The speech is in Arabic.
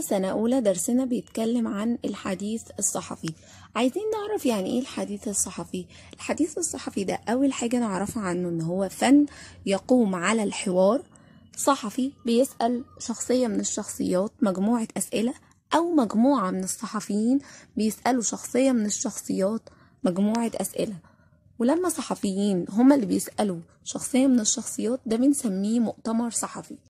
سنة أولى درسنا بيتكلم عن الحديث الصحفي عايزين نعرف يعني إيه الحديث الصحفي الحديث الصحفي ده أول حاجة نعرفها عنه إن هو فن يقوم على الحوار صحفي بيسأل شخصية من الشخصيات مجموعة أسئلة أو مجموعة من الصحفيين بيسألوا شخصية من الشخصيات مجموعة أسئلة ولما صحفيين هما اللي بيسألوا شخصية من الشخصيات ده بنسميه مؤتمر صحفي